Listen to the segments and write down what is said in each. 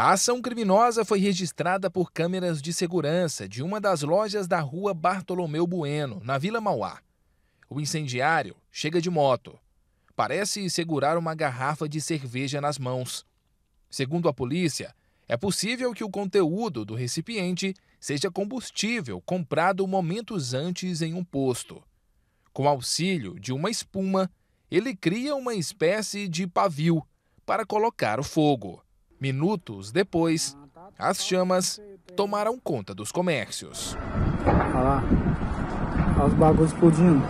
A ação criminosa foi registrada por câmeras de segurança de uma das lojas da rua Bartolomeu Bueno, na Vila Mauá. O incendiário chega de moto. Parece segurar uma garrafa de cerveja nas mãos. Segundo a polícia, é possível que o conteúdo do recipiente seja combustível comprado momentos antes em um posto. Com auxílio de uma espuma, ele cria uma espécie de pavio para colocar o fogo. Minutos depois, as chamas tomaram conta dos comércios. Olha lá, olha os bagulhos explodindo.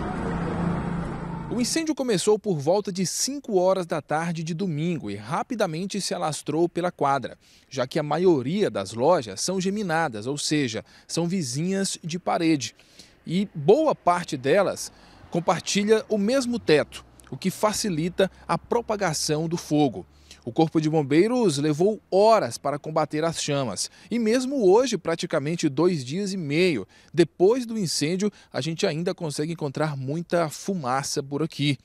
O incêndio começou por volta de 5 horas da tarde de domingo e rapidamente se alastrou pela quadra, já que a maioria das lojas são geminadas, ou seja, são vizinhas de parede. E boa parte delas compartilha o mesmo teto, o que facilita a propagação do fogo. O Corpo de Bombeiros levou horas para combater as chamas. E mesmo hoje, praticamente dois dias e meio depois do incêndio, a gente ainda consegue encontrar muita fumaça por aqui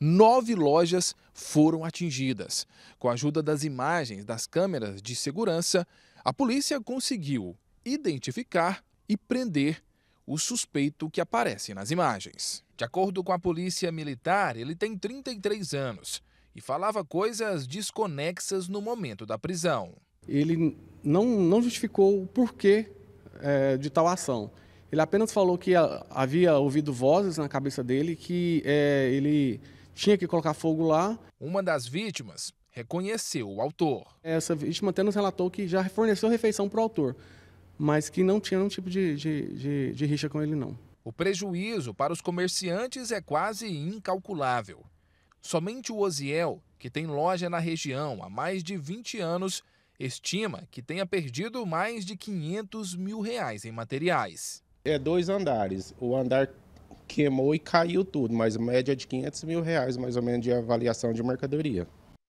nove lojas foram atingidas. Com a ajuda das imagens das câmeras de segurança, a polícia conseguiu identificar e prender o suspeito que aparece nas imagens. De acordo com a polícia militar, ele tem 33 anos e falava coisas desconexas no momento da prisão. Ele não, não justificou o porquê é, de tal ação. Ele apenas falou que havia ouvido vozes na cabeça dele que é, ele tinha que colocar fogo lá. Uma das vítimas reconheceu o autor. Essa vítima até nos relatou que já forneceu refeição para o autor, mas que não tinha nenhum tipo de, de, de, de rixa com ele, não. O prejuízo para os comerciantes é quase incalculável. Somente o Oziel, que tem loja na região há mais de 20 anos, estima que tenha perdido mais de 500 mil reais em materiais. É dois andares. O andar queimou e caiu tudo, mas média de 500 mil reais mais ou menos de avaliação de mercadoria.